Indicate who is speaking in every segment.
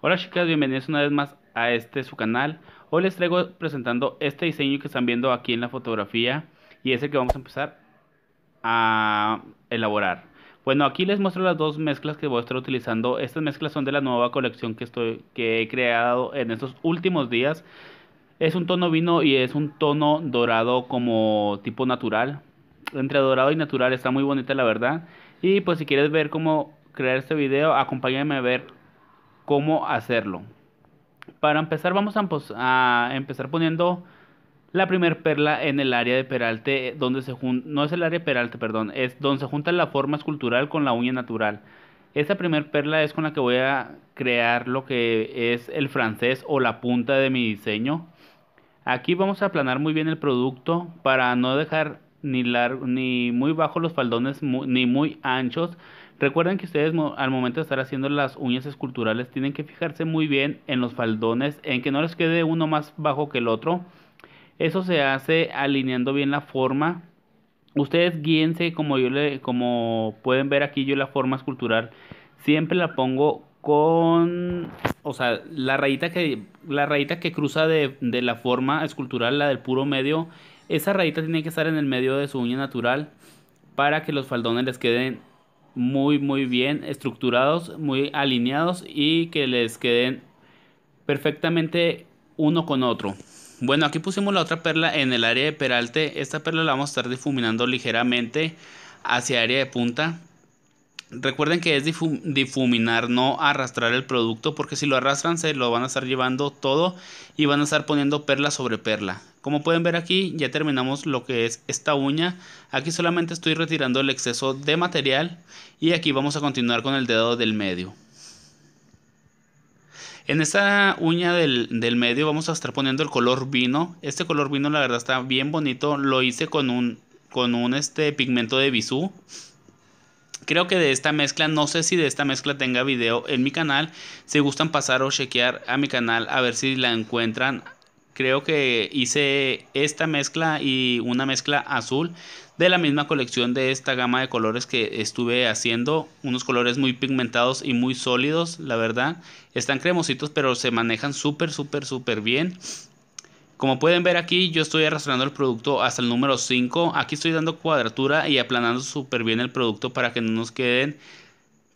Speaker 1: Hola chicas, bienvenidos una vez más a este su canal. Hoy les traigo presentando este diseño que están viendo aquí en la fotografía y ese que vamos a empezar a elaborar. Bueno, aquí les muestro las dos mezclas que voy a estar utilizando. Estas mezclas son de la nueva colección que, estoy, que he creado en estos últimos días. Es un tono vino y es un tono dorado como tipo natural. Entre dorado y natural está muy bonita la verdad. Y pues si quieres ver cómo crear este video, acompáñame a ver cómo hacerlo. Para empezar vamos a, empezar poniendo la primera perla en el área de peralte, donde se no es el área de peralte, perdón, es donde se junta la forma escultural con la uña natural. Esa primera perla es con la que voy a crear lo que es el francés o la punta de mi diseño. Aquí vamos a aplanar muy bien el producto para no dejar ni, largo, ni muy bajo los faldones ni muy anchos Recuerden que ustedes al momento de estar haciendo las uñas esculturales tienen que fijarse muy bien en los faldones, en que no les quede uno más bajo que el otro. Eso se hace alineando bien la forma. Ustedes guíense como yo le, como pueden ver aquí yo la forma escultural siempre la pongo con, o sea, la rayita que, la rayita que cruza de, de, la forma escultural, la del puro medio, esa rayita tiene que estar en el medio de su uña natural para que los faldones les queden muy, muy bien estructurados, muy alineados y que les queden perfectamente uno con otro. Bueno, aquí pusimos la otra perla en el área de peralte. Esta perla la vamos a estar difuminando ligeramente hacia área de punta. Recuerden que es difuminar, no arrastrar el producto, porque si lo arrastran se lo van a estar llevando todo y van a estar poniendo perla sobre perla. Como pueden ver aquí, ya terminamos lo que es esta uña. Aquí solamente estoy retirando el exceso de material y aquí vamos a continuar con el dedo del medio. En esta uña del, medio vamos a estar poniendo el color vino. Este color vino la verdad está bien bonito. Lo hice con un, con un este, pigmento de bisú. Creo que de esta mezcla, no sé si de esta mezcla tenga video en mi canal. Si gustan pasar o chequear a mi canal a ver si la encuentran. Creo que hice esta mezcla y una mezcla azul de la misma colección de esta gama de colores que estuve haciendo. Unos colores muy pigmentados y muy sólidos, la verdad. Están cremositos pero se manejan súper, súper, súper bien. Como pueden ver aquí, yo estoy arrastrando el producto hasta el número 5. Aquí estoy dando cuadratura y aplanando súper bien el producto para que no nos queden,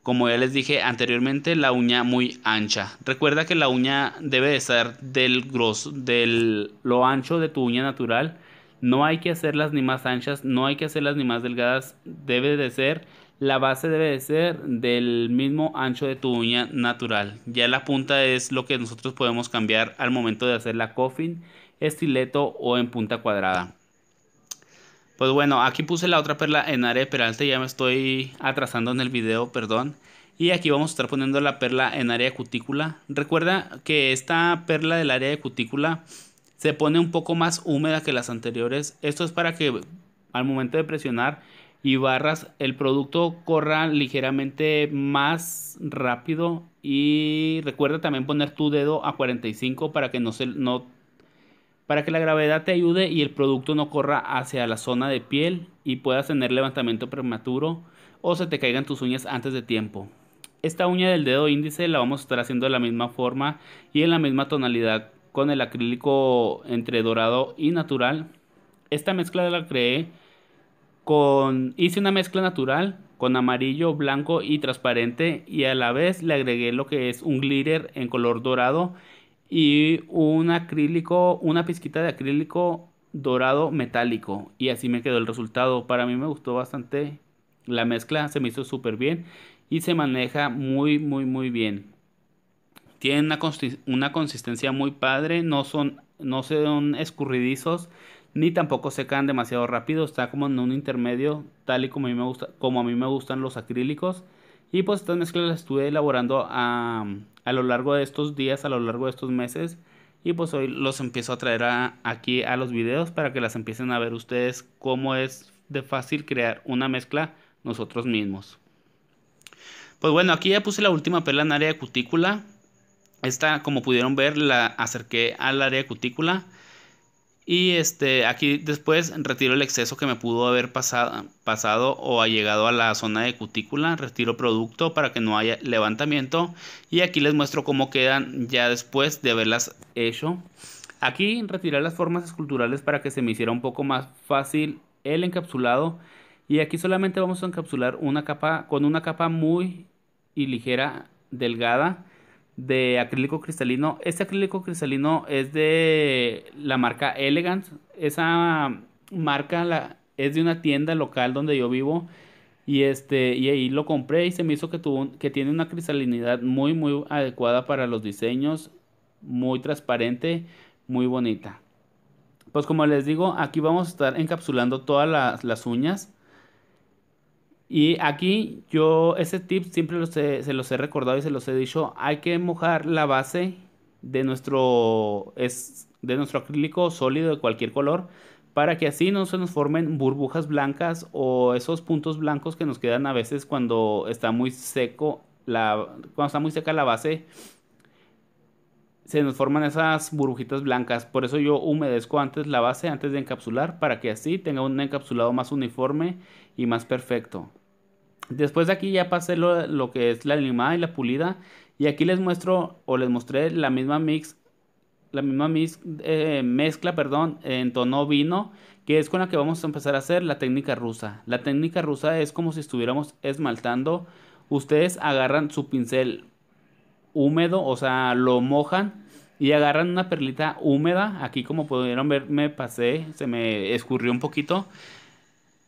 Speaker 1: como ya les dije anteriormente, la uña muy ancha. Recuerda que la uña debe de ser del grosso, del lo ancho de tu uña natural. No hay que hacerlas ni más anchas, no hay que hacerlas ni más delgadas. Debe de ser, la base debe de ser del mismo ancho de tu uña natural. Ya la punta es lo que nosotros podemos cambiar al momento de hacer la coffin estileto o en punta cuadrada. Pues bueno, aquí puse la otra perla en área de peralte, ya me estoy atrasando en el video, perdón. Y aquí vamos a estar poniendo la perla en área de cutícula. Recuerda que esta perla del área de cutícula se pone un poco más húmeda que las anteriores. Esto es para que al momento de presionar y barras el producto corra ligeramente más rápido. Y recuerda también poner tu dedo a 45 para que no, se, no para que la gravedad te ayude y el producto no corra hacia la zona de piel y puedas tener levantamiento prematuro o se te caigan tus uñas antes de tiempo. Esta uña del dedo índice la vamos a estar haciendo de la misma forma y en la misma tonalidad con el acrílico entre dorado y natural. Esta mezcla la creé con hice una mezcla natural con amarillo, blanco y transparente y a la vez le agregué lo que es un glitter en color dorado y un acrílico, una pizquita de acrílico dorado metálico. Y así me quedó el resultado. Para mí me gustó bastante la mezcla, se me hizo súper bien y se maneja muy, muy, muy bien. tiene una, consistencia muy padre, no son, no son escurridizos ni tampoco secan demasiado rápido, está como en un intermedio, tal y como me, gusta, como a mí me gustan los acrílicos. Y pues esta mezcla la estuve elaborando a, lo largo de estos días, a lo largo de estos meses. Y pues hoy los empiezo a traer aquí a los videos para que las empiecen a ver ustedes cómo es de fácil crear una mezcla nosotros mismos. Pues bueno, aquí ya puse la última perla en área de cutícula. Esta, como pudieron ver, la acerqué al área de cutícula. Y este, aquí después retiro el exceso que me pudo haber pasado, pasado o ha llegado a la zona de cutícula. Retiro producto para que no haya levantamiento. Y aquí les muestro cómo quedan ya después de haberlas hecho. Aquí retiré las formas esculturales para que se me hiciera un poco más fácil el encapsulado. Y aquí solamente vamos a encapsular una capa con una capa muy y ligera delgada de acrílico cristalino. Este acrílico cristalino es de la marca Elegance. Esa marca la, es de una tienda local donde yo vivo. Y este, y ahí lo compré y se me hizo que tuvo que tiene una cristalinidad muy muy adecuada para los diseños, muy transparente, muy bonita. Pues como les digo, aquí vamos a estar encapsulando todas las, las uñas. Y aquí yo ese tip siempre se los he recordado y se los he dicho, hay que mojar la base de nuestro, de nuestro acrílico sólido de cualquier color para que así no se nos formen burbujas blancas o esos puntos blancos que nos quedan a veces cuando está muy seco la cuando está muy seca la base se nos forman esas burbujitas blancas, por eso yo humedezco antes la base antes de encapsular para que así tenga un encapsulado más uniforme y más perfecto. Después de aquí ya pasé lo, que es la limada y la pulida. Y aquí les muestro o les mostré la misma mix, la misma mix, eh, mezcla, perdón, en tono vino, que es con la que vamos a empezar a hacer la técnica rusa. La técnica rusa es como si estuviéramos esmaltando. Ustedes agarran su pincel húmedo, o sea, lo mojan y agarran una perlita húmeda. Aquí como pudieron ver me pasé, se me escurrió un poquito.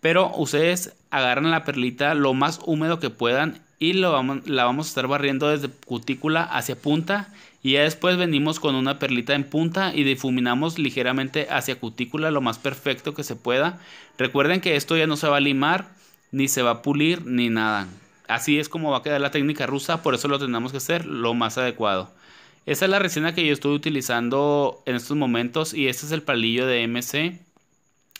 Speaker 1: Pero ustedes agarran la perlita lo más húmedo que puedan y la vamos a estar barriendo desde cutícula hacia punta. Y ya después venimos con una perlita en punta y difuminamos ligeramente hacia cutícula lo más perfecto que se pueda. Recuerden que esto ya no se va a limar, ni se va a pulir, ni nada. Así es como va a quedar la técnica rusa, por eso lo tenemos que hacer lo más adecuado. Esta es la resina que yo estoy utilizando en estos momentos y este es el palillo de MC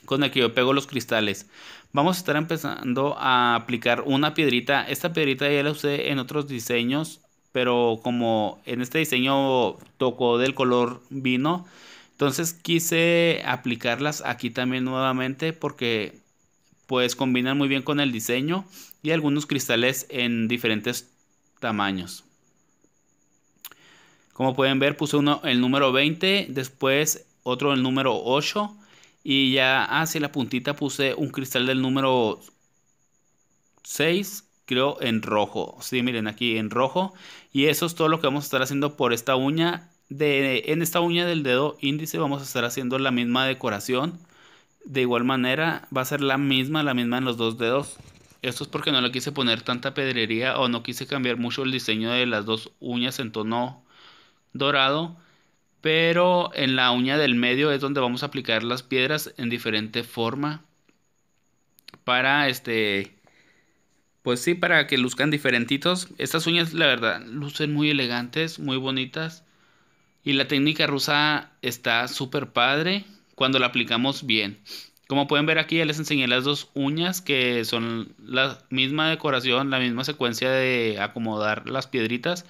Speaker 1: con el que yo pego los cristales. Vamos a estar empezando a aplicar una piedrita. Esta piedrita ya la usé en otros diseños, pero como en este diseño tocó del color vino, entonces quise aplicarlas aquí también nuevamente porque pues combinan muy bien con el diseño y algunos cristales en diferentes tamaños. Como pueden ver puse uno el número 20, después otro el número 8 y ya hacia la puntita puse un cristal del número 6, creo, en rojo. Sí, miren aquí en rojo. Y eso es todo lo que vamos a estar haciendo por esta uña. De, en esta uña del dedo índice vamos a estar haciendo la misma decoración. De igual manera va a ser la misma, la misma en los dos dedos. Esto es porque no le quise poner tanta pedrería o no quise cambiar mucho el diseño de las dos uñas en tono dorado pero en la uña del medio es donde vamos a aplicar las piedras en diferente forma para este pues sí para que luzcan diferentitos estas uñas la verdad lucen muy elegantes muy bonitas y la técnica rusa está súper padre cuando la aplicamos bien como pueden ver aquí ya les enseñé las dos uñas que son la misma decoración la misma secuencia de acomodar las piedritas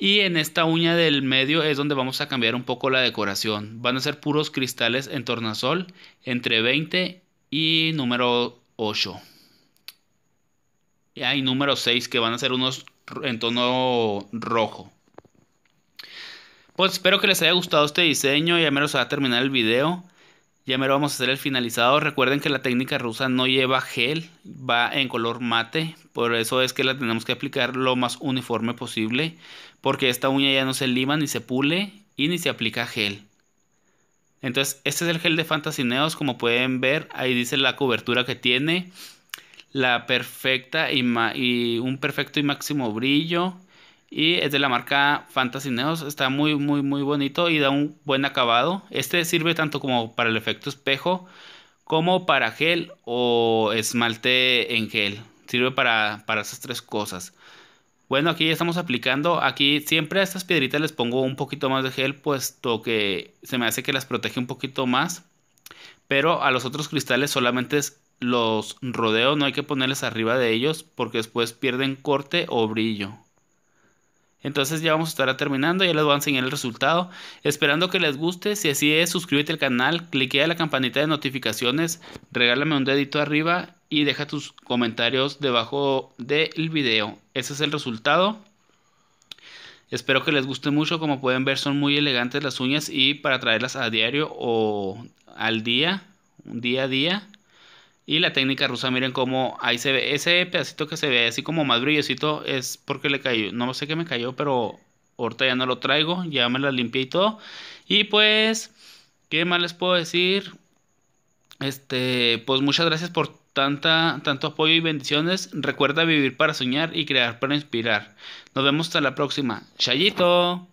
Speaker 1: y en esta uña del medio es donde vamos a cambiar un poco la decoración. Van a ser puros cristales en tornasol entre 20 y número 8. Y hay número 6 que van a ser unos en tono rojo. Pues espero que les haya gustado este diseño. y Ya menos va a terminar el video. Ya mero vamos a hacer el finalizado. Recuerden que la técnica rusa no lleva gel, va en color mate. Por eso es que la tenemos que aplicar lo más uniforme posible. Porque esta uña ya no se lima, ni se pule y ni se aplica gel. Entonces, este es el gel de Fantasineos. Como pueden ver, ahí dice la cobertura que tiene. La perfecta y un perfecto y máximo brillo y es de la marca Fantasy Neos. Está muy, muy, muy bonito y da un buen acabado. Este sirve tanto como para el efecto espejo, como para gel o esmalte en gel. Sirve para, para esas tres cosas. Bueno, aquí ya estamos aplicando. Aquí siempre a estas piedritas les pongo un poquito más de gel, puesto que se me hace que las protege un poquito más. Pero a los otros cristales solamente los rodeo, no hay que ponerles arriba de ellos porque después pierden corte o brillo. Entonces ya vamos a estar terminando, ya les voy a enseñar el resultado. Esperando que les guste, si así es, suscríbete al canal, a la campanita de notificaciones, regálame un dedito arriba y deja tus comentarios debajo del video. Ese es el resultado. Espero que les guste mucho, como pueden ver son muy elegantes las uñas y para traerlas a diario o al día, un día a día. Y la técnica rusa, miren cómo ahí se ve, ese pedacito que se ve así como más brillosito es porque le cayó, no sé qué me cayó, pero ahorita ya no lo traigo, ya me la limpié y todo. Y pues, ¿qué más les puedo decir? Este, pues muchas gracias por tanta, tanto apoyo y bendiciones. Recuerda vivir para soñar y crear para inspirar. Nos vemos hasta la próxima. Chayito.